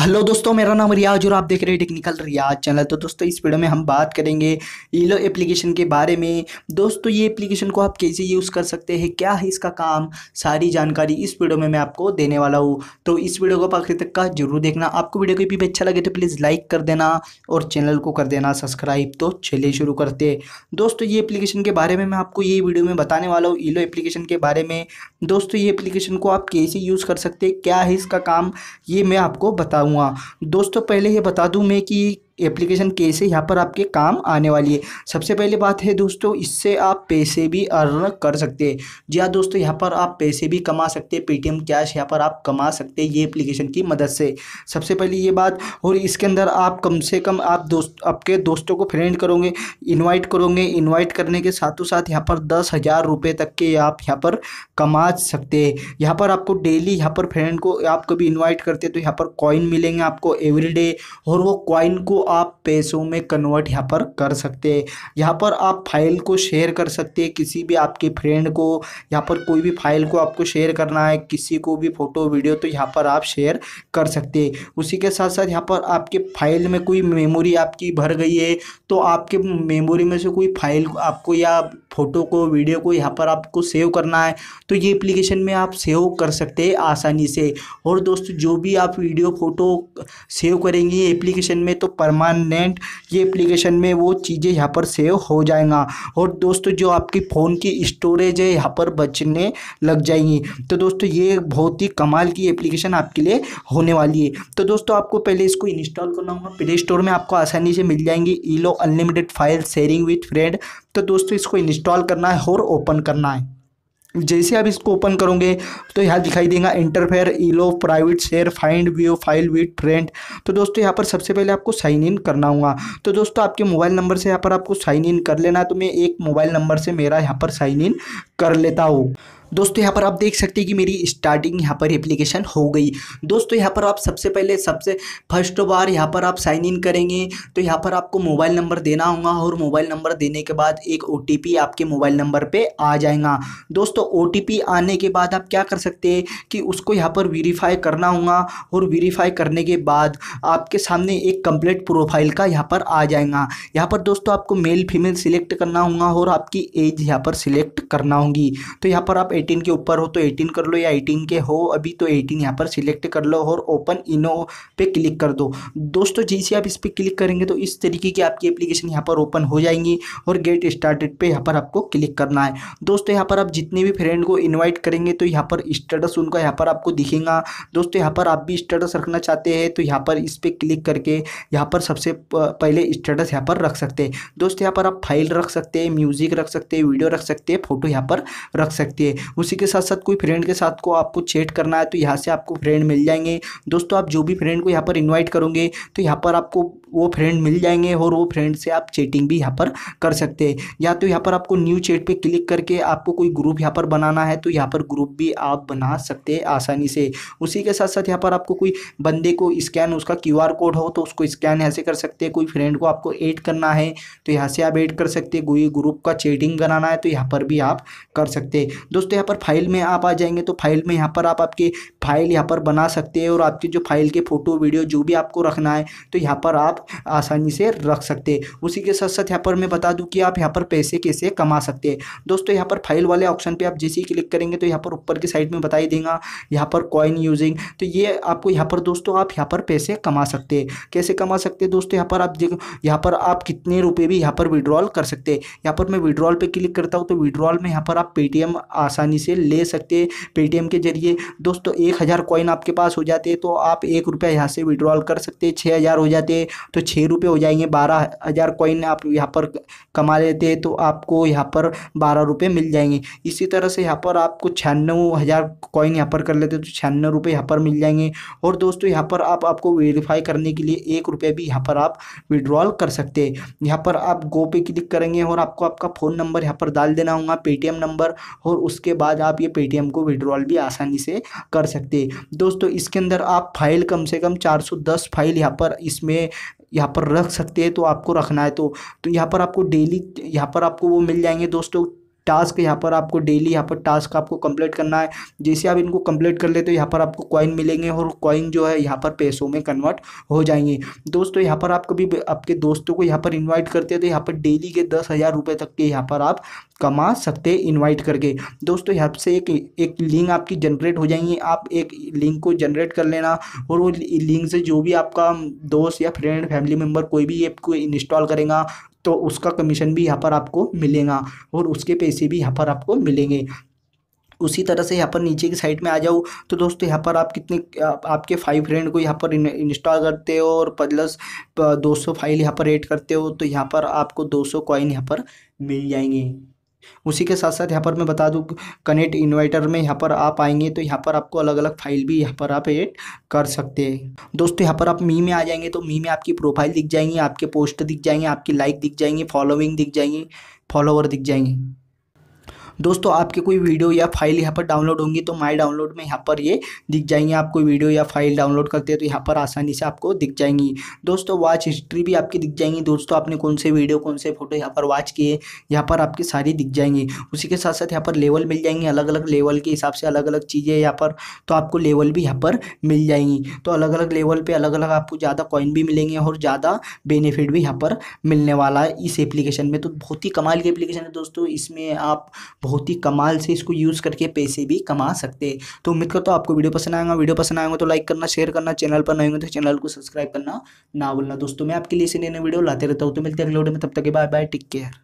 hello दोस्तों मेरा नाम रियाज और आप देख रहे हैं टेक्निकल रियाज चैनल तो दोस्तों इस वीडियो में हम बात करेंगे ईलो एप्लीकेशन के बारे में दोस्तों ये एप्लीकेशन को आप कैसे यूज़ कर सकते हैं क्या है इसका काम सारी जानकारी इस वीडियो में मैं आपको देने वाला हूँ तो इस वीडियो को आप आखिर तक का जरूर देखना आपको वीडियो कभी भी अच्छा लगे तो प्लीज़ लाइक कर देना और चैनल को कर देना सब्सक्राइब तो चले शुरू करते दोस्तों ये एप्लीकेशन के बारे में मैं आपको ये वीडियो में बताने वाला हूँ ईलो एप्लीकेशन के बारे में दोस्तों ये एप्लीकेशन को आप कैसे यूज़ कर सकते क्या है इसका काम ये मैं आपको बताऊँ बताऊँगा दोस्तों पहले ये बता दूँ मैं कि एप्लीकेशन कैसे यहाँ पर आपके काम आने वाली है सबसे पहले बात है दोस्तों इससे आप पैसे भी अर्न कर सकते हैं जी हाँ दोस्तों यहाँ पर आप पैसे भी कमा सकते हैं पेटीएम कैश यहाँ पर आप कमा सकते हैं ये एप्लीकेशन की मदद से सबसे पहले ये बात और इसके अंदर आप कम से कम आप दोस्त आपके दोस्तों को फ्रेंड करोगे इन्वाइट करोगे इन्वाइट करने के साथों साथ यहाँ पर दस हज़ार रुपये तक के आप यहाँ पर कमा सकते हैं यहाँ पर आपको डेली यहाँ पर फ्रेंड को आप कभी इन्वाइट करते तो यहाँ पर कॉइन मिलेंगे आपको एवरीडे और वो कॉइन को आप पैसों में कन्वर्ट यहाँ पर कर सकते हैं यहाँ पर आप फाइल को शेयर कर सकते हैं किसी भी आपके फ्रेंड को यहाँ पर कोई भी फाइल को आपको शेयर करना है किसी को भी फ़ोटो वीडियो तो यहाँ पर आप शेयर कर सकते हैं उसी के साथ साथ यहाँ पर आपके फाइल में कोई मेमोरी आपकी भर गई है तो आपके मेमोरी में से कोई फाइल आपको या फ़ोटो को वीडियो को यहाँ पर आपको सेव करना है तो ये एप्लीकेशन में आप सेव कर सकते हैं आसानी से और दोस्तों जो भी आप वीडियो फ़ोटो सेव करेंगे एप्लीकेशन में तो परमानेंट ये एप्लीकेशन में वो चीज़ें यहाँ पर सेव हो जाएगा और दोस्तों जो आपकी फ़ोन की स्टोरेज है यहाँ पर बचने लग जाएंगी तो दोस्तों ये बहुत ही कमाल की एप्लीकेशन आपके लिए होने वाली है तो दोस्तों आपको पहले इसको इंस्टॉल करना होगा प्ले स्टोर में आपको आसानी से मिल जाएंगी ईलो unlimited file sharing with friend तो दोस्तों इसको इंस्टॉल करना है और ओपन करना है जैसे आप इसको ओपन करोगे तो यहाँ दिखाई देगा इंटरफेयर ईलो private share find view file with friend तो दोस्तों यहाँ पर सबसे पहले आपको साइन इन करना होगा तो दोस्तों आपके मोबाइल नंबर से यहाँ पर आपको साइन इन कर लेना तो मैं एक मोबाइल नंबर से मेरा यहाँ पर साइन इन कर लेता हूँ दोस्तों यहाँ पर आप देख सकते हैं कि मेरी स्टार्टिंग यहाँ पर एप्लीकेशन हो गई दोस्तों यहाँ पर आप सबसे पहले सबसे फर्स्ट बार यहाँ पर आप साइन इन करेंगे तो यहाँ पर आपको मोबाइल नंबर देना होगा और मोबाइल नंबर देने के बाद एक ओ आपके मोबाइल नंबर पर आ जाएगा दोस्तों ओ आने के बाद आप क्या कर सकते हैं कि उसको यहाँ पर वेरीफाई करना होगा और वेरीफाई करने के बाद आपके सामने एक कंप्लीट प्रोफाइल का यहाँ पर आ जाएगा यहाँ पर दोस्तों आपको मेल फीमेल सिलेक्ट करना होगा और आपकी एज यहाँ पर सिलेक्ट करना होगी तो यहाँ पर आप 18 के ऊपर हो तो 18 कर लो या 18 के हो अभी तो 18 यहाँ पर सिलेक्ट कर लो और ओपन इनो पे क्लिक कर दो दोस्तों जैसे आप इस पर क्लिक करेंगे तो इस तरीके की आपकी एप्लीकेशन यहाँ पर ओपन हो जाएंगी और गेट स्टार्टेड पे यहाँ पर आपको क्लिक करना है दोस्तों यहाँ पर आप जितने भी फ्रेंड को इन्वाइट करेंगे तो यहाँ पर स्टेटस उनका यहाँ पर आपको दिखेगा दोस्तों यहाँ पर आप भी स्टेटस रखना चाहते हैं तो यहाँ पर इस पर क्लिक करके यहाँ पर सबसे पहले स्टेटस यहाँ पर रख सकते हैं दोस्तों यहाँ पर आप फाइल रख सकते हैं म्यूज़िक रख सकते हैं वीडियो रख सकते हैं फ़ोटो यहाँ पर रख सकते हैं उसी के साथ साथ कोई फ्रेंड के साथ को आपको चेट करना है तो यहाँ से आपको फ्रेंड मिल जाएंगे दोस्तों आप जो भी फ्रेंड को यहाँ पर इन्वाइट करोगे तो यहाँ पर आपको वो फ्रेंड मिल जाएंगे और वो फ्रेंड से आप चैटिंग भी यहाँ पर कर सकते हैं या तो यहाँ पर आपको न्यू चैट पे क्लिक करके आपको कोई ग्रुप यहाँ पर बनाना है तो यहाँ पर ग्रुप भी आप बना सकते हैं आसानी से उसी के साथ साथ यहाँ पर आपको कोई बंदे को स्कैन उसका क्यू कोड हो तो उसको स्कैन से कर सकते हैं कोई फ्रेंड को आपको एड करना है तो यहाँ से आप एड कर सकते हैं कोई ग्रुप का चैटिंग बनाना है तो यहाँ पर भी आप कर सकते हैं दोस्तों यहाँ पर फाइल में आप आ जाएंगे तो फाइल में यहाँ पर आप आपके फाइल यहाँ पर बना सकते हैं और आपके जो फाइल के फ़ोटो वीडियो जो भी आपको रखना है तो यहाँ पर आप आसानी से रख सकते उसी के साथ साथ यहाँ पर मैं बता दूँ कि आप यहाँ पर पैसे कैसे कमा सकते हैं दोस्तों यहाँ पर फाइल वाले ऑप्शन पर आप जैसे ही क्लिक करेंगे तो यहाँ पर ऊपर की साइड में बताई देगा यहाँ पर कॉइन यूजिंग तो ये आपको यहाँ पर दोस्तों आप यहाँ पर पैसे कमा सकते हैं कैसे कमा सकते हैं दोस्तों यहाँ पर आप यहाँ पर आप कितने रुपये भी यहाँ पर विड्रॉल कर सकते हैं यहाँ पर मैं विड्रॉल पे क्लिक करता हूँ तो विड्रॉल में यहाँ पर आप पेटीएम आसानी से ले सकते हैं पेटीएम के जरिए दोस्तों एक हज़ार कॉइन आपके पास हो जाते हैं तो आप एक रुपया यहाँ से विड्रॉल कर सकते हैं छः हज़ार हो जाते हैं तो छः रुपये हो जाएंगे बारह हज़ार कॉइन आप यहाँ पर कमा लेते हैं तो आपको यहाँ पर बारह रुपये मिल जाएंगे इसी तरह से यहाँ पर आपको छियानवे हज़ार कॉइन यहाँ पर कर लेते हैं तो छियानवे रुपये यहाँ पर मिल जाएंगे और दोस्तों यहाँ पर आप आपको वेरीफाई करने के लिए एक रुपये भी यहाँ पर आप विड्रॉल कर सकते हैं यहाँ पर आप गो पे क्लिक करेंगे और आपको आपका फ़ोन नंबर यहाँ पर डाल देना होगा पेटीएम नंबर और उसके बाद आप ये पेटीएम को विड्रॉल भी आसानी से कर सकते दोस्तों इसके अंदर आप फाइल कम से कम चार फाइल यहाँ पर इसमें यहाँ पर रख सकते हैं तो आपको रखना है तो तो यहाँ पर आपको डेली यहाँ पर आपको वो मिल जाएंगे दोस्तों टास्क यहाँ पर आपको डेली यहाँ पर टास्क आपको कंप्लीट करना है जैसे आप इनको कंप्लीट कर लेते हो यहाँ पर आपको कॉइन मिलेंगे और कॉइन जो है यहाँ पर पैसों में कन्वर्ट हो जाएंगे दोस्तों यहाँ पर आप कभी आपके दोस्तों को यहाँ पर इन्वाइट करते हैं तो यहाँ पर डेली के दस हज़ार रुपये तक के यहाँ पर आप कमा सकते हैं इन्वाइट करके दोस्तों यहाँ से एक एक लिंक आपकी जनरेट हो जाएंगी आप एक लिंक को जनरेट कर लेना और वो लिंक से जो भी आपका दोस्त या फ्रेंड फैमिली मेम्बर कोई भी ऐप को इंस्टॉल करेगा तो उसका कमीशन भी यहाँ पर आपको मिलेगा और उसके पैसे भी यहाँ पर आपको मिलेंगे उसी तरह से यहाँ पर नीचे की साइड में आ जाओ तो दोस्तों यहाँ पर आप कितने आप, आपके फाइव फ्रेंड को यहाँ पर इंस्टॉल करते हो और प्लस दो सौ फाइल यहाँ पर ऐड करते हो तो यहाँ पर आपको दो सौ कॉइन यहाँ पर मिल जाएंगे उसी के साथ साथ यहाँ पर मैं बता दूँ कनेक्ट इन्वर्टर में यहाँ पर आप आएंगे तो यहाँ पर आपको अलग अलग फाइल भी यहाँ पर आप एड कर सकते हैं दोस्तों यहाँ पर आप मी में आ जाएंगे तो मी में आपकी प्रोफाइल दिख जाएंगी आपके पोस्ट दिख जाएंगे आपकी लाइक दिख जाएंगे फॉलोइंग दिख जाएंगे फॉलोवर दिख जाएंगे दोस्तों आपके कोई वीडियो या फाइल यहाँ पर डाउनलोड होंगी तो माई डाउनलोड में यहाँ पर ये दिख जाएंगी आप कोई वीडियो या फाइल डाउनलोड करते हैं तो यहाँ पर आसानी से आपको दिख जाएंगी दोस्तों वॉच हिस्ट्री भी आपकी दिख जाएंगी दोस्तों आपने कौन से वीडियो कौन से फोटो यहाँ पर वॉच किए यहाँ पर आपकी सारी दिख जाएंगी उसी के साथ साथ यहाँ पर लेवल मिल जाएंगे अलग अलग लेवल के हिसाब से अलग अलग चीज़ें यहाँ पर तो आपको लेवल भी यहाँ पर मिल जाएंगी तो अलग अलग लेवल पर अलग अलग आपको ज़्यादा कॉइन भी मिलेंगे और ज़्यादा बेनिफिट भी यहाँ पर मिलने वाला है इस एप्लीकेशन में तो बहुत ही कमाल की एप्लीकेशन है दोस्तों इसमें आप बहुत ही कमाल से इसको यूज़ करके पैसे भी कमा सकते हैं तो उम्मीद करता हूँ आपको वीडियो पसंद आएगा वीडियो पसंद आएगा तो लाइक करना शेयर करना चैनल पर नहीं होंगे तो चैनल को सब्सक्राइब करना ना भूलना दोस्तों मैं आपके लिए इसे नए वीडियो लाते रहता हूँ तो मिलते हैं अगले वीडियो में तब तक बाय बाय टेक केयर